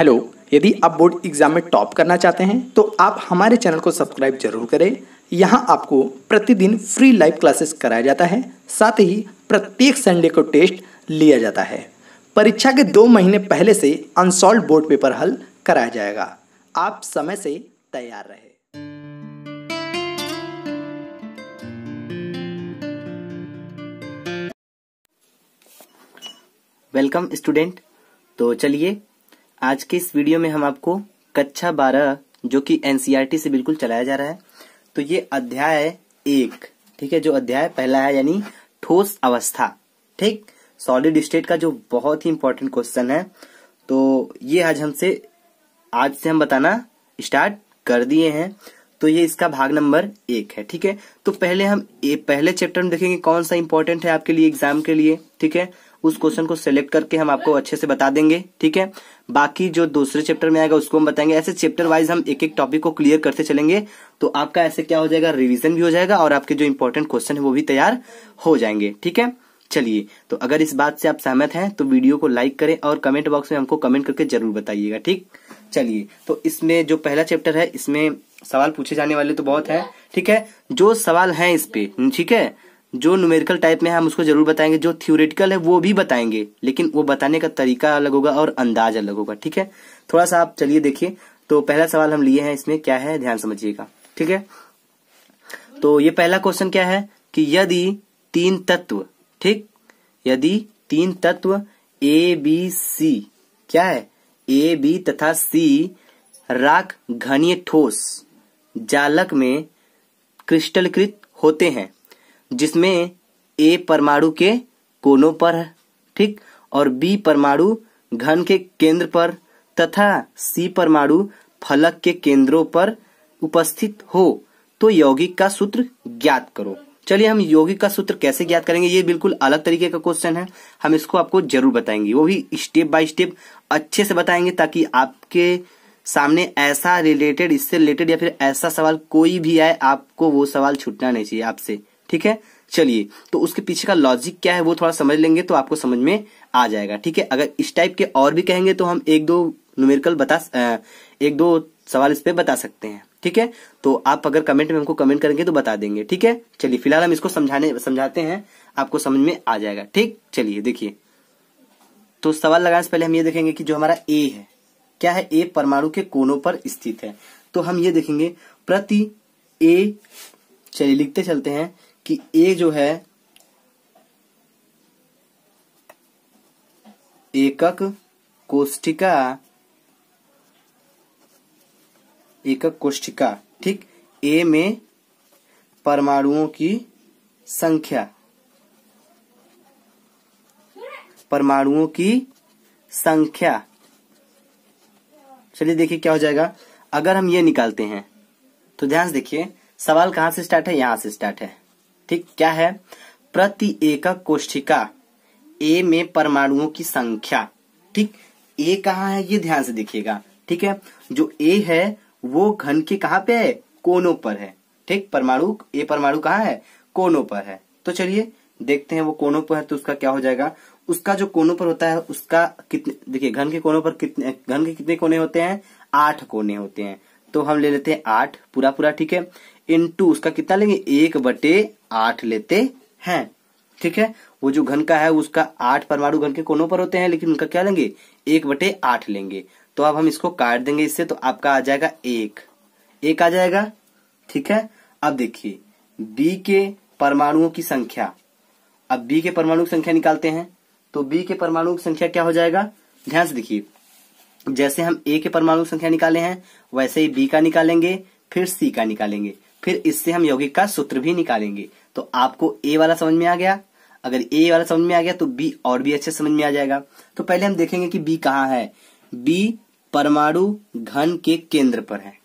hello यदि आप board exam में टॉप करना चाहते हैं तो आप हमारे चैनल को सब्सक्राइब जरूर करें यहां आपको प्रतिदिन फ्री लाइव क्लासेस कराया जाता है साथ ही प्रत्येक संडे को टेस्ट लिया जाता है परीक्षा के दो महीने पहले से अनसॉल्व बोर्ड पेपर हल कराया जाएगा आप समय से तैयार रहे वेलकम स्टूडेंट तो चलिए आज के इस वीडियो में हम आपको कक्षा बारह जो कि एनसीईआरटी e से बिल्कुल चलाया जा रहा है तो ये अध्याय एक ठीक है जो अध्याय पहला है यानी ठोस अवस्था ठीक सॉलिड स्टेट का जो बहुत ही इंपॉर्टेंट क्वेश्चन है तो ये आज हमसे आज से हम बताना स्टार्ट कर दिए हैं तो ये इसका भाग नंबर एक है ठीक है तो पहले हम ए, पहले चैप्टर में देखेंगे कौन सा इंपॉर्टेंट है आपके लिए एग्जाम के लिए ठीक है उस क्वेश्चन को सेलेक्ट करके हम आपको अच्छे से बता देंगे ठीक है बाकी जो दूसरे चैप्टर में आएगा उसको हम बताएंगे ऐसे चैप्टर वाइज हम एक एक टॉपिक को क्लियर करते चलेंगे तो आपका ऐसे क्या हो जाएगा रिविजन भी हो जाएगा और आपके जो इम्पोर्टेंट क्वेश्चन है वो भी तैयार हो जाएंगे ठीक है चलिए तो अगर इस बात से आप सहमत हैं तो वीडियो को लाइक करें और कमेंट बॉक्स में हमको कमेंट करके जरूर बताइएगा ठीक चलिए तो इसमें जो पहला चैप्टर है इसमें सवाल पूछे जाने वाले तो बहुत है ठीक है जो सवाल है इस पे ठीक है जो न्यूमेरिकल टाइप में हम उसको जरूर बताएंगे जो थ्योरेटिकल है वो भी बताएंगे लेकिन वो बताने का तरीका अलग होगा और अंदाज अलग होगा ठीक है थोड़ा सा आप चलिए देखिए तो पहला सवाल हम लिए हैं इसमें क्या है ध्यान समझिएगा ठीक है तो ये पहला क्वेश्चन क्या है कि यदि तीन तत्व ठीक यदि तीन तत्व ए बी सी क्या है ए बी तथा सी राख घनीय ठोस जालक में क्रिस्टलकृत होते हैं जिसमें ए परमाणु के कोनों पर है ठीक और बी परमाणु घन के केंद्र पर तथा सी परमाणु फलक के केंद्रों पर उपस्थित हो तो यौगिक का सूत्र ज्ञात करो चलिए हम यौगिक का सूत्र कैसे ज्ञात करेंगे ये बिल्कुल अलग तरीके का क्वेश्चन है हम इसको आपको जरूर बताएंगे वो भी स्टेप बाय स्टेप अच्छे से बताएंगे ताकि आपके सामने ऐसा रिलेटेड इससे रिलेटेड या फिर ऐसा सवाल कोई भी आए आपको वो सवाल छूटना नहीं चाहिए आपसे ठीक है चलिए तो उसके पीछे का लॉजिक क्या है वो थोड़ा समझ लेंगे तो आपको समझ में आ जाएगा ठीक है अगर इस टाइप के और भी कहेंगे तो हम एक दो न्यूमेरिकल बता एक दो सवाल इस पर बता सकते हैं ठीक है तो आप अगर कमेंट में हमको कमेंट करेंगे तो बता देंगे ठीक है चलिए फिलहाल हम इसको समझाने समझाते हैं आपको समझ में आ जाएगा ठीक चलिए देखिए तो सवाल लगाने से पहले हम ये देखेंगे कि जो हमारा ए है क्या है ए परमाणु के कोनों पर स्थित है तो हम ये देखेंगे प्रति ए चलिए लिखते चलते हैं कि ए जो है एकक कोष्ठिका एकक कोष्ठिका ठीक ए में परमाणुओं की संख्या परमाणुओं की संख्या चलिए देखिए क्या हो जाएगा अगर हम ये निकालते हैं तो ध्यान से देखिए सवाल कहां से स्टार्ट है यहां से स्टार्ट है ठीक क्या है प्रति एकक कोष्ठिका ए में परमाणुओं की संख्या ठीक ए कहाँ है ये ध्यान से देखिएगा ठीक है जो ए है वो घन के कहा पे है कोनों पर है ठीक परमाणु ए परमाणु कहाँ है कोनों पर है तो चलिए देखते हैं वो कोनों पर है तो उसका क्या हो जाएगा उसका जो कोनों पर होता है उसका कितने देखिए घन के कोनों पर कितने घन के कितने कोने होते हैं आठ कोने होते हैं तो हम ले लेते हैं आठ पूरा पूरा ठीक है इन टू उसका कितना लेंगे एक बटे आठ लेते हैं ठीक है वो जो घन का है उसका आठ परमाणु घन के कोनों पर होते हैं लेकिन उनका क्या लेंगे एक बटे आठ लेंगे तो अब हम इसको काट देंगे इससे तो आपका आ जाएगा एक एक आ जाएगा ठीक है अब देखिए बी के परमाणुओं की संख्या अब बी के परमाणु की संख्या निकालते हैं तो बी के परमाणु की संख्या क्या हो जाएगा ध्यान से देखिए जैसे हम ए के परमाणु संख्या निकाले हैं वैसे ही बी का निकालेंगे फिर सी का निकालेंगे फिर इससे हम यौगिक का सूत्र भी निकालेंगे तो आपको ए वाला समझ में आ गया अगर ए वाला समझ में आ गया तो बी और भी अच्छे समझ में आ जाएगा तो पहले हम देखेंगे कि बी कहाँ है बी परमाणु घन के केंद्र पर है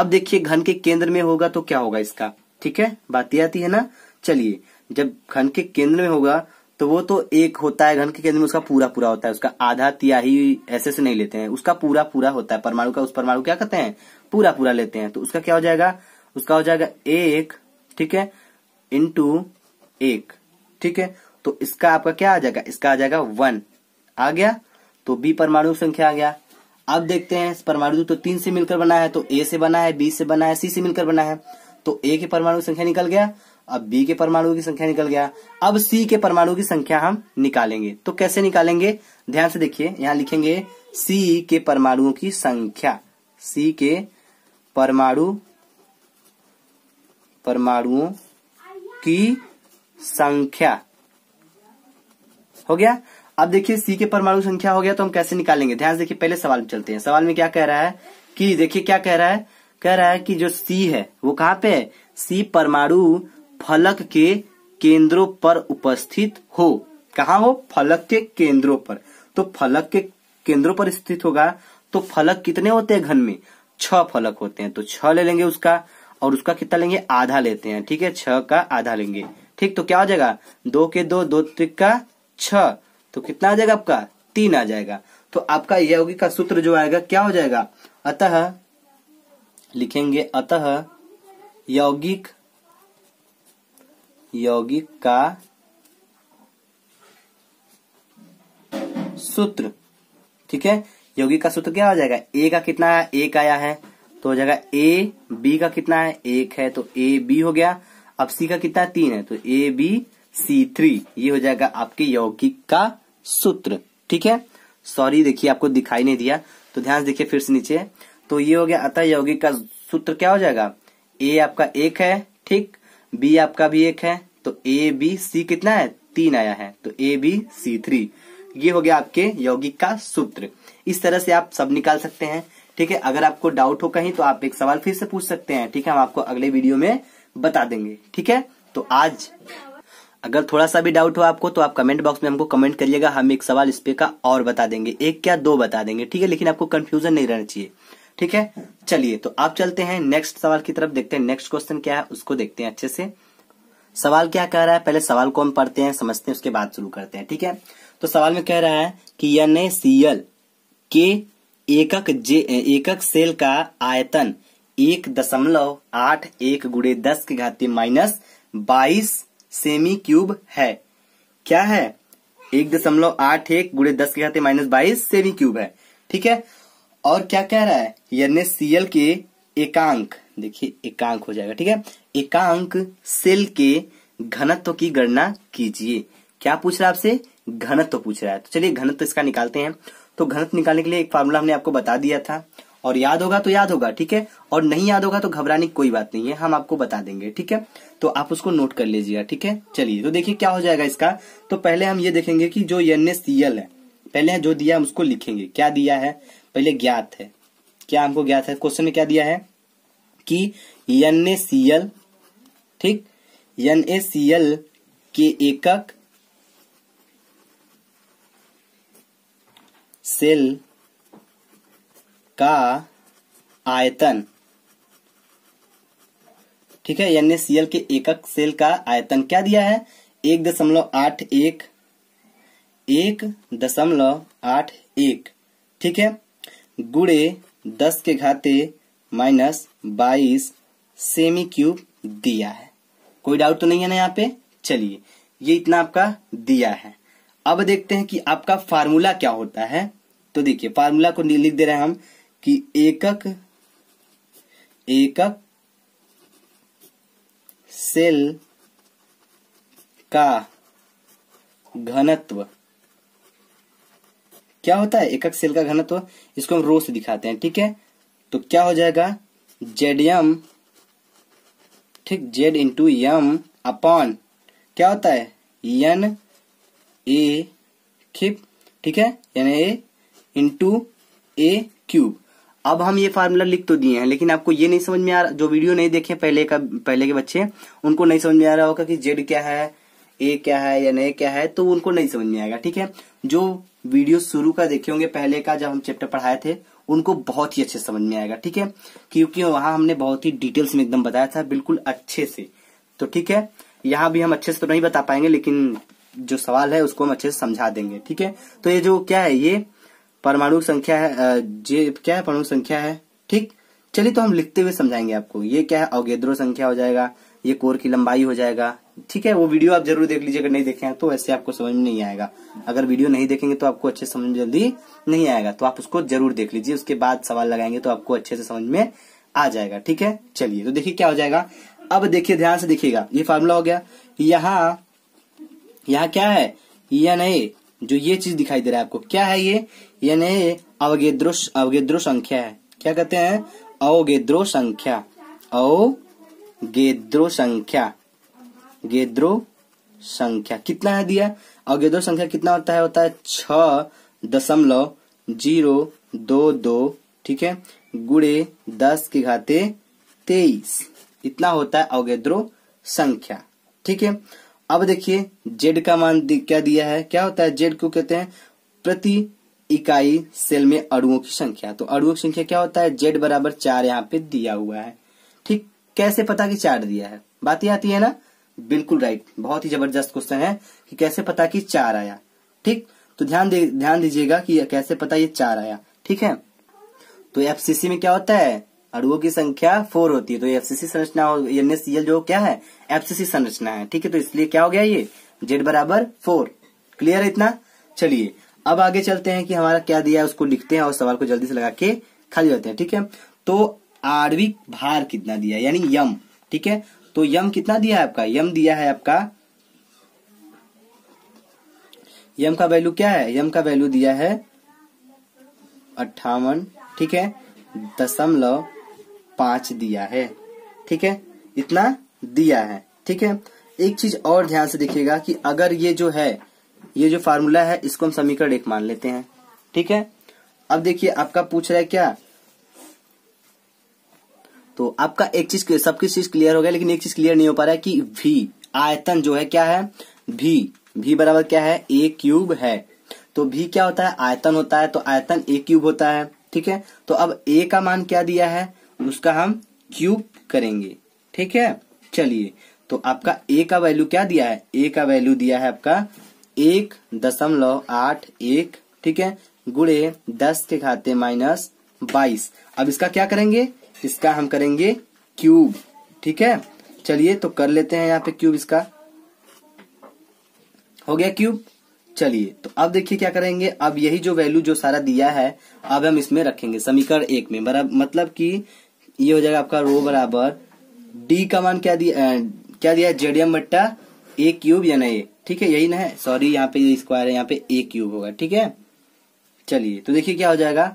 अब देखिए घन के केंद्र में होगा तो क्या होगा इसका ठीक है बात यह आती है ना चलिए जब घन के केंद्र में होगा तो वो तो एक होता है घन के केंद्र में उसका पूरा पूरा होता है उसका आधा तियाही ऐसे से नहीं लेते हैं उसका पूरा पूरा होता है परमाणु का उस परमाणु क्या कहते हैं पूरा पूरा लेते हैं तो उसका क्या हो जाएगा उसका हो जाएगा एक ठीक है इंटू एक ठीक है तो इसका आपका क्या आ जाएगा इसका आ जाएगा वन आ गया तो बी परमाणु संख्या आ गया अब देखते हैं परमाणु तो तीन से मिलकर बना है तो ए से बना है बी से बना है सी से मिलकर बना है तो ए की परमाणु संख्या निकल गया अब बी के परमाणु की संख्या निकल गया अब सी के परमाणु की संख्या हम निकालेंगे तो कैसे निकालेंगे ध्यान से देखिए यहां लिखेंगे सी के परमाणुओं की संख्या सी के परमाणु परमाणुओं की संख्या हो गया अब देखिए सी के परमाणु संख्या हो गया तो हम कैसे निकालेंगे ध्यान से देखिए पहले सवाल में चलते हैं सवाल में क्या कह रहा है कि देखिए क्या कह रहा है कह रहा है कि जो सी है वो कहां पे है सी परमाणु फलक के केंद्रों पर उपस्थित हो कहा हो फलक के केंद्रों पर तो फलक के केंद्रों पर स्थित होगा तो फलक कितने होते हैं घन में छह फलक होते हैं तो छह ले लेंगे उसका और उसका कितना लेंगे आधा लेते हैं ठीक है छह का आधा लेंगे ठीक तो क्या हो जाएगा दो के दो दो का छह तो कितना आ जाएगा आपका तीन आ जाएगा तो आपका यौगिक का सूत्र जो आएगा क्या हो जाएगा अतः लिखेंगे अतः यौगिक यौगिक का सूत्र ठीक है यौगिक का सूत्र क्या हो जाएगा ए का कितना आया एक आया है तो हो जाएगा ए बी का कितना है एक है तो ए बी हो गया अब सी का कितना है तीन है तो ए बी सी थ्री ये हो जाएगा आपके यौगिक का सूत्र ठीक है सॉरी देखिए आपको दिखाई नहीं दिया तो ध्यान से देखिए फिर से नीचे तो ये हो गया अतः यौगिक का सूत्र क्या हो जाएगा ए आपका एक है ठीक बी आपका भी एक है तो ए बी सी कितना है तीन आया है तो ए बी सी थ्री ये हो गया आपके यौगिक का सूत्र इस तरह से आप सब निकाल सकते हैं ठीक है अगर आपको डाउट हो कहीं तो आप एक सवाल फिर से पूछ सकते हैं ठीक है हम आपको अगले वीडियो में बता देंगे ठीक है तो आज अगर थोड़ा सा भी डाउट हो आपको तो आप कमेंट बॉक्स में हमको कमेंट करिएगा हम एक सवाल इस पे का और बता देंगे एक क्या दो बता देंगे ठीक है लेकिन आपको कंफ्यूजन नहीं रहना चाहिए ठीक है चलिए तो आप चलते हैं नेक्स्ट सवाल की तरफ देखते हैं नेक्स्ट क्वेश्चन क्या है उसको देखते हैं अच्छे से सवाल क्या कह रहा है पहले सवाल को हम पढ़ते हैं समझते हैं उसके बाद शुरू करते हैं ठीक है तो सवाल में कह रहा है कि एन के एकक जे एकक सेल का आयतन एक दशमलव आठ एक गुड़े दस के घाती माइनस बाईस सेमी क्यूब है क्या है एक दशमलव आठ एक गुड़े दस के घाते माइनस बाईस सेमी क्यूब है ठीक है और क्या कह रहा है यानी सीएल के एकांक देखिए एकांक हो जाएगा ठीक है एकांक सेल के घनत्व की गणना कीजिए क्या पूछ रहा है आपसे घनत्व पूछ रहा है तो चलिए घनत्व इसका निकालते हैं तो घनत्व निकालने के लिए एक फार्मूला हमने आपको बता दिया था और याद होगा तो याद होगा ठीक है और नहीं याद होगा तो घबराने की कोई बात नहीं है हम आपको बता देंगे ठीक है तो आप उसको नोट कर लीजिएगा ठीक है चलिए तो देखिए क्या हो जाएगा इसका तो पहले हम ये देखेंगे कि जो एन है पहले जो दिया हम उसको लिखेंगे क्या दिया है पहले ज्ञात है क्या हमको ज्ञात है क्वेश्चन में क्या दिया है कि एन ए सी एल ठीक एन ए सी एल के एकक सेल का आयतन ठीक है एन के एकक सेल का आयतन क्या दिया है एक दशमलव आठ एक एक दशमलव आठ एक ठीक है गुड़े दस के घाते माइनस बाईस सेमी क्यूब दिया है कोई डाउट तो नहीं है ना यहाँ पे चलिए ये इतना आपका दिया है अब देखते हैं कि आपका फार्मूला क्या होता है तो देखिए फार्मूला को लिख दे रहे हैं हम कि एकक एकक सेल का घनत्व क्या होता है एकक सेल का घनत्व तो इसको हम रो से दिखाते हैं ठीक है तो क्या हो जाएगा जेड एम ठीक जेड इंटू यम अपॉन क्या होता है एन ए ठीक ठीक है N A into a cube अब हम ये फार्मूला लिख तो दिए हैं लेकिन आपको ये नहीं समझ में आ रहा जो वीडियो नहीं देखे पहले का पहले के बच्चे उनको नहीं समझ में आ रहा होगा कि जेड क्या है ए क्या है या नए क्या है तो उनको नहीं समझ में आएगा ठीक है जो वीडियो शुरू का देखे होंगे पहले का जब हम चैप्टर पढ़ाए थे उनको बहुत ही अच्छे समझ में आएगा ठीक है क्योंकि वहां हमने बहुत ही डिटेल्स में एकदम बताया था बिल्कुल अच्छे से तो ठीक है यहाँ भी हम अच्छे से तो नहीं बता पाएंगे लेकिन जो सवाल है उसको हम अच्छे से समझा देंगे ठीक है तो ये जो क्या है ये परमाणु संख्या है जे क्या है परमाणु संख्या है ठीक चलिए तो हम लिखते हुए समझाएंगे आपको ये क्या है अवगेद्रो संख्या हो जाएगा ये कोर की लंबाई हो जाएगा ठीक है वो वीडियो आप जरूर देख लीजिए अगर नहीं देखे हैं तो ऐसे आपको समझ में नहीं आएगा अगर वीडियो नहीं देखेंगे तो आपको अच्छे समझ में जल्दी नहीं आएगा तो आप उसको जरूर देख लीजिए उसके बाद सवाल लगाएंगे तो आपको अच्छे से समझ में आ जाएगा ठीक है चलिए तो देखिए क्या हो जाएगा अब देखिए ध्यान से देखिएगा ये फार्मूला हो गया यहाँ यहाँ क्या है नहीं जो ये चीज दिखाई दे रहा है आपको क्या है ये नहीं अवगेद्रो अवगेद्रो संख्या है क्या कहते हैं अवगेद्रो संख्या औ गेद्रो संख्या गेद्रो संख्या कितना है दिया और गेद्रो संख्या कितना होता है होता है छ दशमलव जीरो दो दो ठीक है गुड़े दस के घाते तेईस इतना होता है अवगेद्रो संख्या ठीक है अब देखिए जेड का मान क्या दिया है क्या होता है जेड को कहते हैं प्रति इकाई सेल में अड़ुओं की संख्या तो अड़ुओं की संख्या क्या होता है जेड बराबर चार यहाँ पे दिया हुआ है कैसे पता कि चार दिया है बात ये आती है ना बिल्कुल राइट बहुत ही जबरदस्त क्वेश्चन है कि कैसे पता कि चार आया ठीक तो ध्यान ध्यान दीजिएगा कि कैसे पता ये चार आया ठीक है तो एफसीसी में क्या होता है अड़ुओं की संख्या फोर होती है तो एफसीसी संरचना जो क्या है एफसीसी संरचना है ठीक है तो इसलिए क्या हो गया ये जेड बराबर फोर क्लियर है इतना चलिए अब आगे चलते हैं कि हमारा क्या दिया है उसको लिखते हैं और सवाल को जल्दी से लगा के खाली जाते हैं ठीक है तो आर्विक भार कितना दिया यानी यम ठीक है तो यम कितना दिया है आपका यम दिया है आपका यम का वैल्यू क्या है यम का वैल्यू दिया है अट्ठावन ठीक है दशमलव पांच दिया है ठीक है इतना दिया है ठीक है एक चीज और ध्यान से देखिएगा कि अगर ये जो है ये जो फार्मूला है इसको हम समीकरण एक मान लेते हैं ठीक है अब देखिए आपका पूछ रहा है क्या तो आपका एक चीज सबकी चीज क्लियर हो गया लेकिन एक चीज क्लियर नहीं हो पा रहा है कि भी आयतन जो है क्या है भी भी बराबर क्या है ए क्यूब है तो भी क्या होता है आयतन होता है तो आयतन ए क्यूब होता है ठीक है तो अब ए का मान क्या दिया है उसका हम क्यूब करेंगे ठीक है चलिए तो आपका ए का वैल्यू क्या दिया है ए का वैल्यू दिया है आपका एक दशमलव आठ एक ठीक है गुड़े दस के खाते माइनस बाईस अब इसका क्या करेंगे इसका हम करेंगे क्यूब ठीक है चलिए तो कर लेते हैं यहाँ पे क्यूब इसका हो गया क्यूब चलिए तो अब देखिए क्या करेंगे अब यही जो वैल्यू जो सारा दिया है अब हम इसमें रखेंगे समीकरण एक में बराबर मतलब कि ये हो जाएगा आपका रो बराबर डी का मान क्या दिया आ, क्या दिया जेडियम बट्टा ए क्यूब या नहीं ठीक है यही ना है सॉरी यहाँ पे स्क्वायर है यहाँ पे ए क्यूब होगा ठीक है चलिए तो देखिए क्या हो जाएगा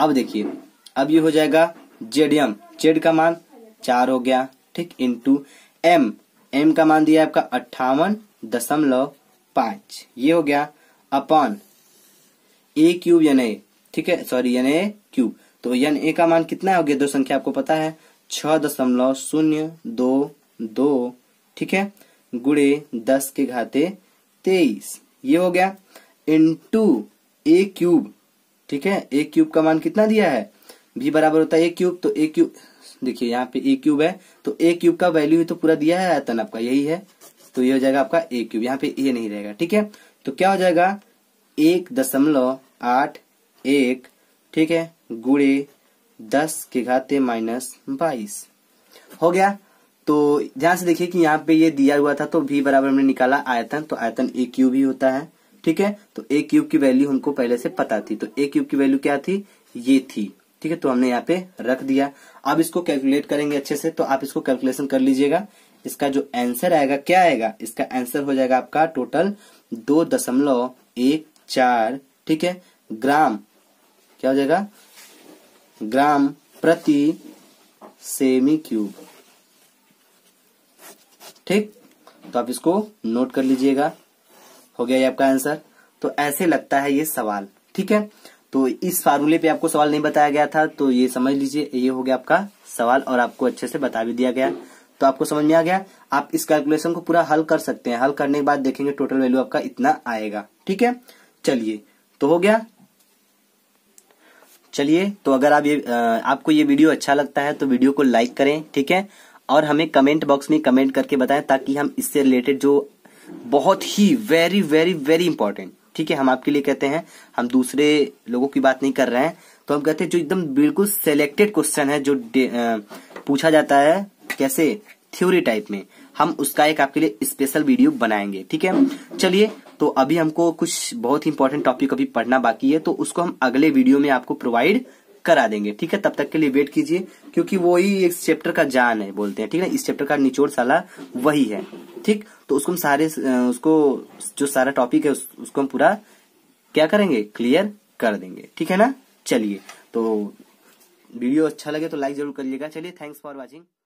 अब देखिए अब ये हो जाएगा जेडियम जेड का मान चार हो गया ठीक इंटू एम एम का मान दिया आपका अट्ठावन दशमलव पांच ये हो गया upon a cube N A ठीक है सॉरी एन ए क्यूब तो एन ए का मान कितना हो गया दो संख्या आपको पता है छह दशमलव शून्य दो दो ठीक है गुड़े दस के घाते तेईस ये हो गया इंटू ए क्यूब ठीक है ए क्यूब का मान कितना दिया है भी बराबर होता है ए क्यूब तो ए क्यूब देखिए यहाँ पे ए क्यूब है तो ए क्यूब का वैल्यू तो पूरा दिया है आयतन आपका यही है तो ये हो जाएगा आपका ए क्यूब यहाँ पे ए नहीं रहेगा ठीक है तो क्या हो जाएगा एक दशमलव आठ एक ठीक है गुड़े दस के घाते माइनस बाईस हो गया तो ध्यान से देखिए कि यहाँ पे ये दिया हुआ था तो भी बराबर हमने निकाला आयतन तो आयतन ए क्यूब ही होता है ठीक है तो ए क्यूब की वैल्यू हमको पहले से पता थी तो ए क्यूब की वैल्यू क्या थी ये थी ठीक है तो हमने यहाँ पे रख दिया अब इसको कैलकुलेट करेंगे अच्छे से तो आप इसको कैलकुलेशन कर लीजिएगा इसका जो आंसर आएगा क्या आएगा इसका आंसर हो जाएगा आपका टोटल दो दशमलव एक चार ठीक है ग्राम क्या हो जाएगा ग्राम प्रति सेमी क्यूब ठीक तो आप इसको नोट कर लीजिएगा हो गया ये आपका आंसर तो ऐसे लगता है ये सवाल ठीक है तो इस फार्मूले पे आपको सवाल नहीं बताया गया था तो ये समझ लीजिए ये हो गया आपका सवाल और आपको अच्छे से बता भी दिया गया तो आपको समझ में आ गया आप इस कैलकुलेशन को पूरा हल कर सकते हैं हल करने के बाद देखेंगे टोटल वैल्यू आपका इतना आएगा ठीक है चलिए तो हो गया चलिए तो अगर आप ये आपको ये वीडियो अच्छा लगता है तो वीडियो को लाइक करें ठीक है और हमें कमेंट बॉक्स में कमेंट करके बताएं ताकि हम इससे रिलेटेड जो बहुत ही वेरी वेरी वेरी इंपॉर्टेंट ठीक है हम आपके लिए कहते हैं हम दूसरे लोगों की बात नहीं कर रहे हैं तो हम कहते हैं जो एकदम बिल्कुल सेलेक्टेड क्वेश्चन है जो पूछा जाता है कैसे थ्योरी टाइप में हम उसका एक आपके लिए स्पेशल वीडियो बनाएंगे ठीक है चलिए तो अभी हमको कुछ बहुत ही इंपॉर्टेंट टॉपिक अभी पढ़ना बाकी है तो उसको हम अगले वीडियो में आपको प्रोवाइड करा देंगे ठीक है तब तक के लिए वेट कीजिए क्योंकि वही एक चैप्टर का जान है बोलते हैं ठीक है इस चैप्टर का निचोड़ साला वही है ठीक तो उसको हम सारे उसको जो सारा टॉपिक है उसको हम पूरा क्या करेंगे क्लियर कर देंगे ठीक है ना चलिए तो वीडियो अच्छा लगे तो लाइक जरूर करिएगा चलिए थैंक्स फॉर वॉचिंग